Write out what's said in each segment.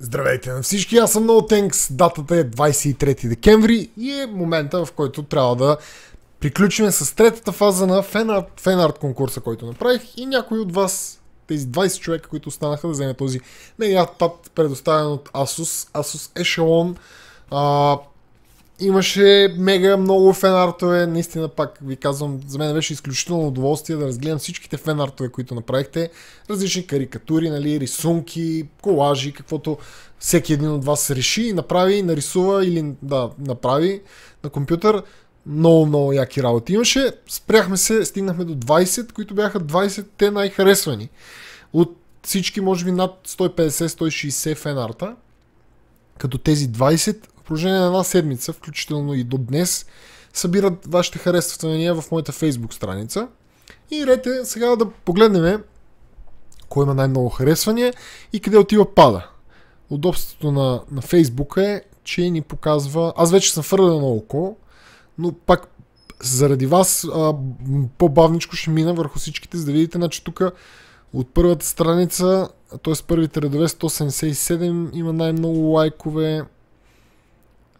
Здравейте на всички, аз съм NoTanks, датата е 23 декември и е момента в който трябва да приключим с третата фаза на фенарт, конкурса, който направих и някой от вас, тези 20 човека, които останаха да вземе този неят предоставен от Asus, Asus Echelon, а, Имаше мега много фенартове, наистина пак ви казвам, за мен беше изключително удоволствие да разгледам всичките фенартове, които направихте. Различни карикатури, нали, рисунки, колажи, каквото всеки един от вас реши и направи, нарисува или да направи на компютър. Много, много яки работи имаше. Спряхме се, стигнахме до 20, които бяха 20-те най-харесвани. От всички, може би, над 150-160 фенарта. Като тези 20 продължение на една седмица, включително и до днес, събират вашите харесвания в моята фейсбук страница. И рете сега да погледнем кой има най-много харесвания и къде отива пада. Удобството на, на Facebook е, че ни показва... Аз вече съм фърлен на око, но пак заради вас по-бавничко ще мина върху всичките, за да видите, значи тук от първата страница, т.е. първите редове 177 има най-много лайкове,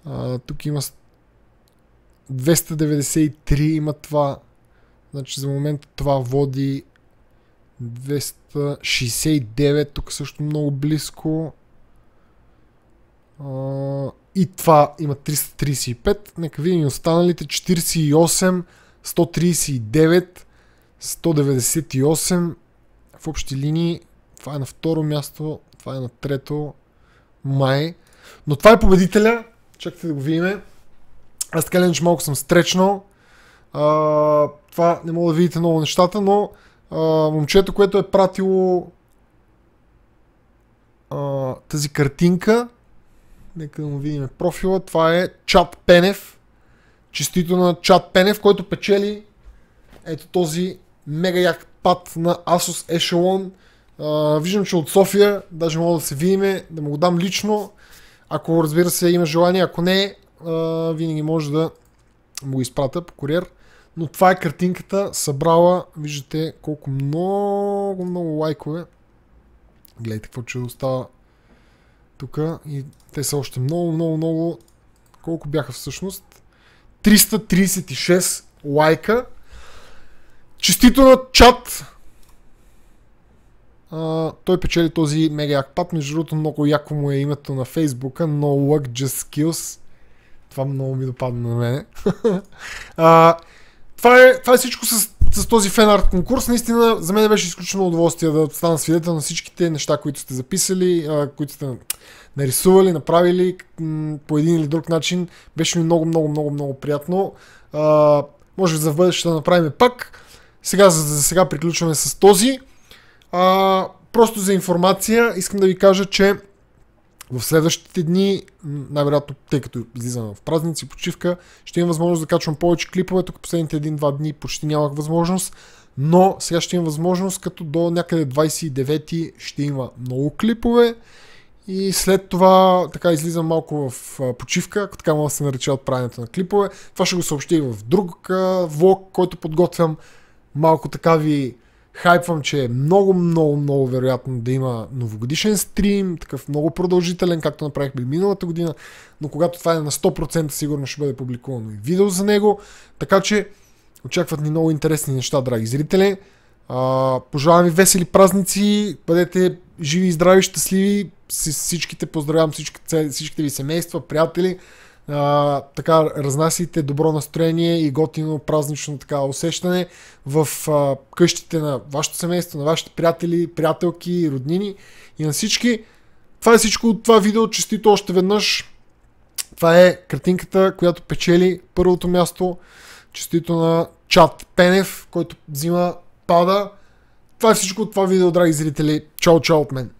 а, тук има 293 има това. Значи за момент това води 269. Тук също много близко. А, и това има 335. Нека видим и останалите 48, 139, 198. В общи линии това е на второ място, това е на трето май. Но това е победителя. Чакайте да го видим. Аз така ленч малко съм стречнал. А, това не мога да видите много нещата, но а, момчето, което е пратило а, тази картинка, нека да му видим профила, това е Чат Пенев. Честито на Чат Пенев, който печели ето този мега як пад на Asus Echelon. А, виждам, че от София, даже мога да се видиме, да му го дам лично. Ако разбира се има желание, ако не, винаги може да му изпрата по куриер. Но това е картинката, събрала, виждате колко много, много лайкове. Гледайте какво чудо става тук и те са още много, много, много. Колко бяха всъщност? 336 лайка. Честито на чат! А, той печели този мега актап. Между другото, много яко му е името на Фейсбука. No luck, just skills. Това много ми допадна на мене. а, това, е, това е всичко с, с този фенарт конкурс. Наистина, за мен беше изключително удоволствие да стана свидетел на всичките неща, които сте записали, а, които сте нарисували, направили по един или друг начин. Беше ми много, много, много, много приятно. А, може за бъдеще да направим пак. Сега, за, за сега приключваме с този. А, просто за информация искам да ви кажа, че в следващите дни, най-вероятно, тъй като излизам в празници, почивка, ще имам възможност да качвам повече клипове. Тук последните един-два дни почти нямах възможност. Но сега ще имам възможност, като до някъде 29 ще има много клипове. И след това така излизам малко в почивка, ако така мога да се нарича от правенето на клипове. Това ще го съобщи и в друг влог, който подготвям. Малко така ви Хайпвам, че е много, много, много вероятно да има новогодишен стрим, такъв много продължителен, както направихме миналата година, но когато това е на 100% сигурно ще бъде публикувано и видео за него, така че очакват ни много интересни неща, драги зрители. пожелавам ви весели празници, бъдете живи и здрави, щастливи, с всичките поздравявам всичките, всичките ви семейства, приятели, а, така разнасяйте добро настроение и готино празнично така усещане в а, къщите на вашето семейство, на вашите приятели, приятелки, роднини и на всички. Това е всичко от това видео. Честито още веднъж. Това е картинката, която печели първото място. Честито на Чат Пенев, който взима пада. Това е всичко от това видео, драги зрители. Чао, чао от мен.